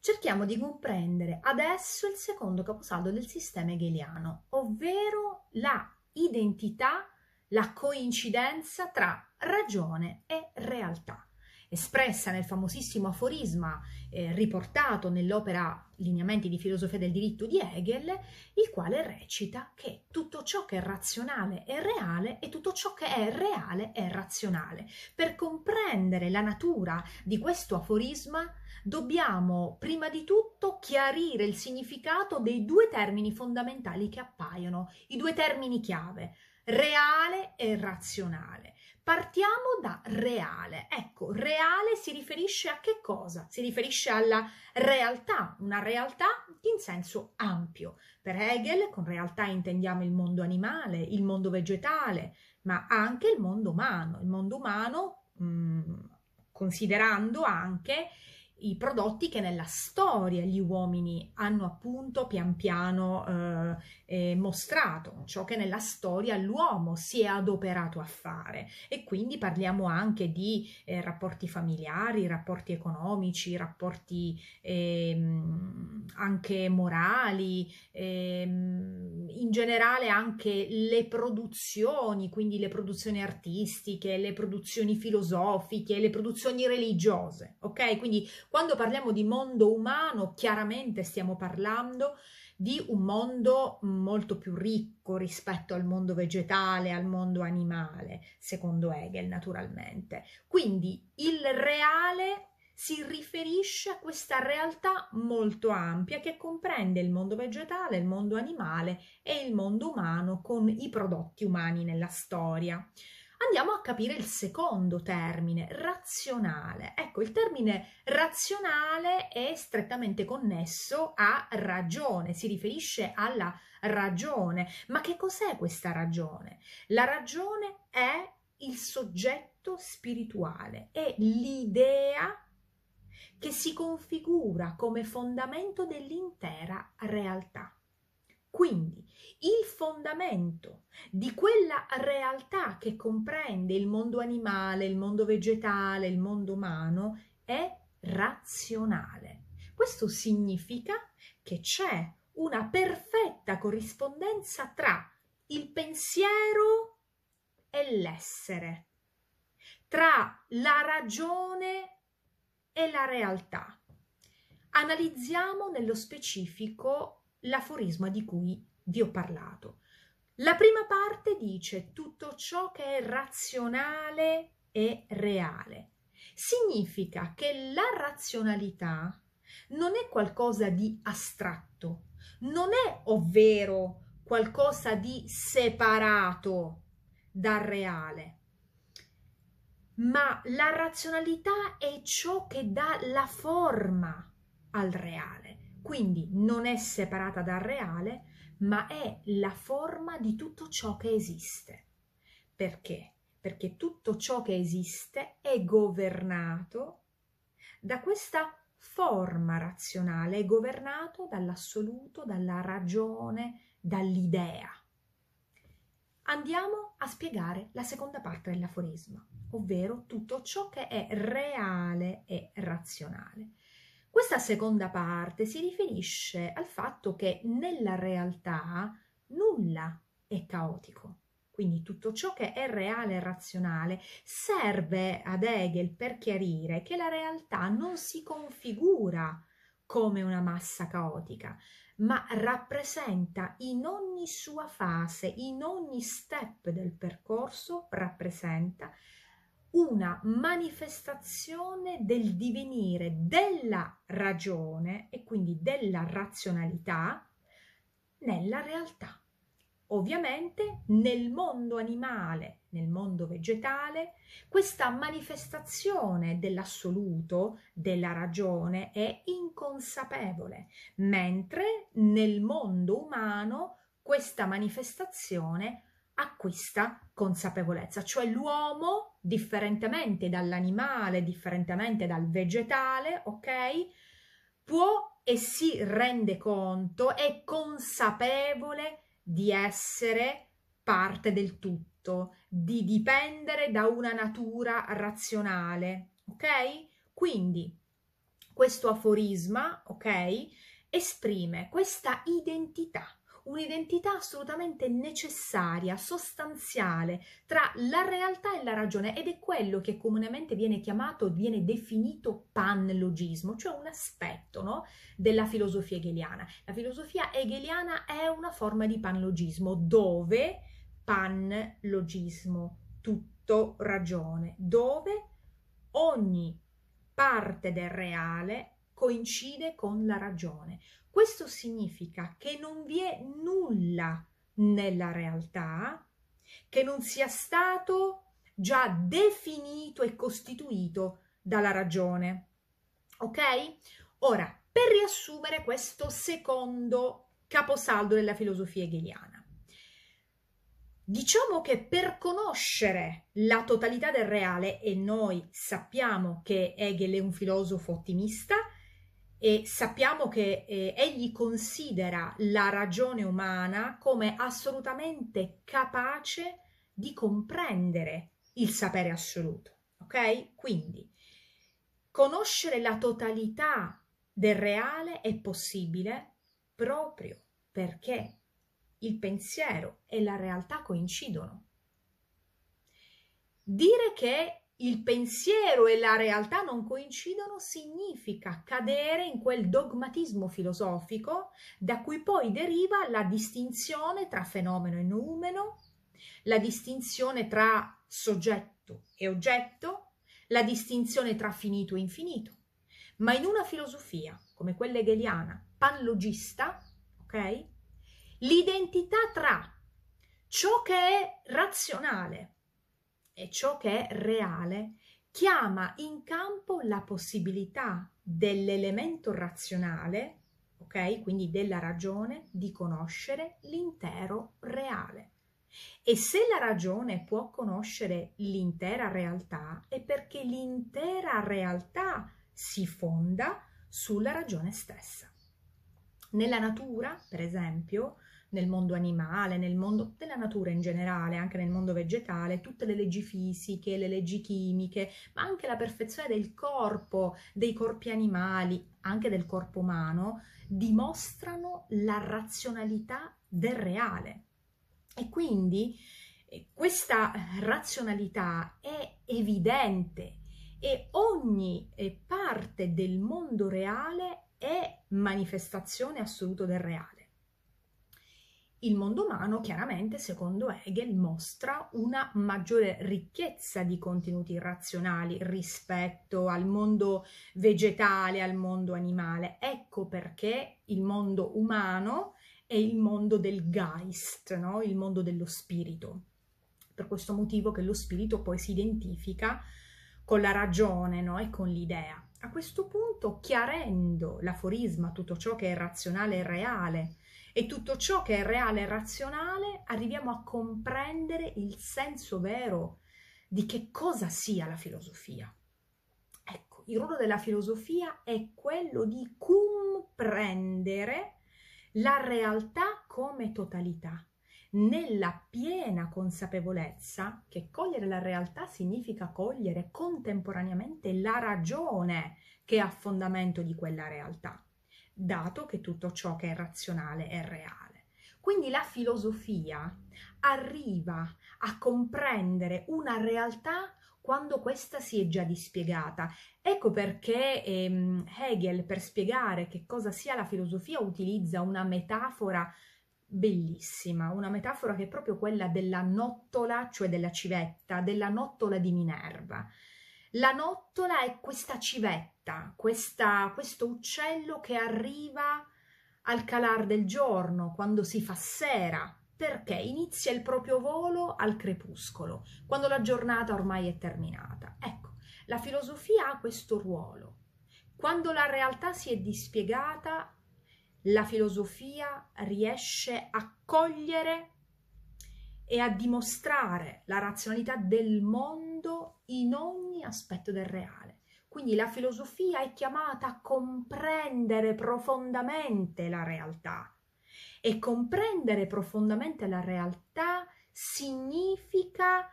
Cerchiamo di comprendere adesso il secondo caposaldo del sistema hegeliano, ovvero la identità, la coincidenza tra ragione e realtà espressa nel famosissimo aforisma eh, riportato nell'opera Lineamenti di filosofia del diritto di Hegel, il quale recita che tutto ciò che è razionale è reale e tutto ciò che è reale è razionale. Per comprendere la natura di questo aforisma dobbiamo prima di tutto chiarire il significato dei due termini fondamentali che appaiono, i due termini chiave, reale e razionale. Partiamo da reale. Ecco, reale si riferisce a che cosa? Si riferisce alla realtà, una realtà in senso ampio. Per Hegel con realtà intendiamo il mondo animale, il mondo vegetale, ma anche il mondo umano, il mondo umano mh, mm, considerando anche i prodotti che nella storia gli uomini hanno appunto pian piano eh, eh, mostrato, ciò che nella storia l'uomo si è adoperato a fare e quindi parliamo anche di eh, rapporti familiari, rapporti economici, rapporti ehm, anche morali, ehm, in generale anche le produzioni, quindi le produzioni artistiche, le produzioni filosofiche, le produzioni religiose, ok? Quindi quando parliamo di mondo umano, chiaramente stiamo parlando di un mondo molto più ricco rispetto al mondo vegetale, al mondo animale, secondo Hegel naturalmente. Quindi il reale si riferisce a questa realtà molto ampia che comprende il mondo vegetale, il mondo animale e il mondo umano con i prodotti umani nella storia andiamo a capire il secondo termine, razionale. Ecco, il termine razionale è strettamente connesso a ragione, si riferisce alla ragione. Ma che cos'è questa ragione? La ragione è il soggetto spirituale, è l'idea che si configura come fondamento dell'intera realtà. Quindi il fondamento di quella realtà che comprende il mondo animale, il mondo vegetale, il mondo umano è razionale. Questo significa che c'è una perfetta corrispondenza tra il pensiero e l'essere, tra la ragione e la realtà. Analizziamo nello specifico l'aforisma di cui vi ho parlato. La prima parte dice tutto ciò che è razionale è reale. Significa che la razionalità non è qualcosa di astratto, non è ovvero qualcosa di separato dal reale, ma la razionalità è ciò che dà la forma al reale quindi non è separata dal reale, ma è la forma di tutto ciò che esiste. Perché? Perché tutto ciò che esiste è governato da questa forma razionale, è governato dall'assoluto, dalla ragione, dall'idea. Andiamo a spiegare la seconda parte dell'aforisma, ovvero tutto ciò che è reale e razionale. Questa seconda parte si riferisce al fatto che nella realtà nulla è caotico. Quindi tutto ciò che è reale e razionale serve ad Hegel per chiarire che la realtà non si configura come una massa caotica, ma rappresenta in ogni sua fase, in ogni step del percorso, rappresenta una manifestazione del divenire della ragione e quindi della razionalità nella realtà. Ovviamente nel mondo animale, nel mondo vegetale, questa manifestazione dell'assoluto, della ragione, è inconsapevole, mentre nel mondo umano questa manifestazione è acquista consapevolezza, cioè l'uomo, differentemente dall'animale, differentemente dal vegetale, ok? Può e si rende conto, è consapevole di essere parte del tutto, di dipendere da una natura razionale, ok? Quindi questo aforisma, ok, esprime questa identità un'identità assolutamente necessaria, sostanziale tra la realtà e la ragione ed è quello che comunemente viene chiamato, viene definito panlogismo, cioè un aspetto no, della filosofia hegeliana. La filosofia hegeliana è una forma di panlogismo dove panlogismo, tutto ragione, dove ogni parte del reale coincide con la ragione. Questo significa che non vi è nulla nella realtà che non sia stato già definito e costituito dalla ragione. Ok? Ora, per riassumere questo secondo caposaldo della filosofia hegeliana, diciamo che per conoscere la totalità del reale, e noi sappiamo che Hegel è un filosofo ottimista, e sappiamo che eh, egli considera la ragione umana come assolutamente capace di comprendere il sapere assoluto. Ok? Quindi conoscere la totalità del reale è possibile proprio perché il pensiero e la realtà coincidono. Dire che il pensiero e la realtà non coincidono significa cadere in quel dogmatismo filosofico da cui poi deriva la distinzione tra fenomeno e numero, la distinzione tra soggetto e oggetto, la distinzione tra finito e infinito. Ma in una filosofia come quella hegeliana, panlogista, ok? L'identità tra ciò che è razionale e ciò che è reale chiama in campo la possibilità dell'elemento razionale, ok? Quindi della ragione di conoscere l'intero reale. E se la ragione può conoscere l'intera realtà è perché l'intera realtà si fonda sulla ragione stessa. Nella natura, per esempio, nel mondo animale, nel mondo della natura in generale, anche nel mondo vegetale, tutte le leggi fisiche, le leggi chimiche, ma anche la perfezione del corpo, dei corpi animali, anche del corpo umano, dimostrano la razionalità del reale. E quindi eh, questa razionalità è evidente e ogni eh, parte del mondo reale è manifestazione assoluta del reale. Il mondo umano, chiaramente, secondo Hegel, mostra una maggiore ricchezza di contenuti razionali rispetto al mondo vegetale, al mondo animale. Ecco perché il mondo umano è il mondo del Geist, no? il mondo dello spirito. Per questo motivo che lo spirito poi si identifica con la ragione no? e con l'idea. A questo punto, chiarendo l'aforisma, tutto ciò che è razionale e reale, e tutto ciò che è reale e razionale, arriviamo a comprendere il senso vero di che cosa sia la filosofia. Ecco, il ruolo della filosofia è quello di comprendere la realtà come totalità, nella piena consapevolezza che cogliere la realtà significa cogliere contemporaneamente la ragione che è a fondamento di quella realtà dato che tutto ciò che è razionale è reale. Quindi la filosofia arriva a comprendere una realtà quando questa si è già dispiegata. Ecco perché ehm, Hegel, per spiegare che cosa sia la filosofia, utilizza una metafora bellissima, una metafora che è proprio quella della nottola, cioè della civetta, della nottola di Minerva. La nottola è questa civetta, questa, questo uccello che arriva al calar del giorno, quando si fa sera, perché inizia il proprio volo al crepuscolo, quando la giornata ormai è terminata. Ecco, la filosofia ha questo ruolo. Quando la realtà si è dispiegata, la filosofia riesce a cogliere e a dimostrare la razionalità del mondo in ogni aspetto del reale. Quindi la filosofia è chiamata a comprendere profondamente la realtà e comprendere profondamente la realtà significa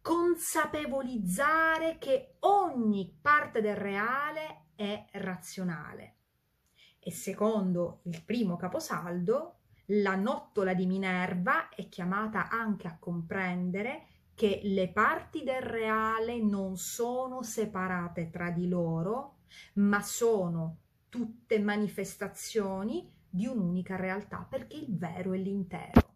consapevolizzare che ogni parte del reale è razionale. E secondo il primo caposaldo, la nottola di Minerva è chiamata anche a comprendere che le parti del reale non sono separate tra di loro, ma sono tutte manifestazioni di un'unica realtà, perché il vero è l'intero.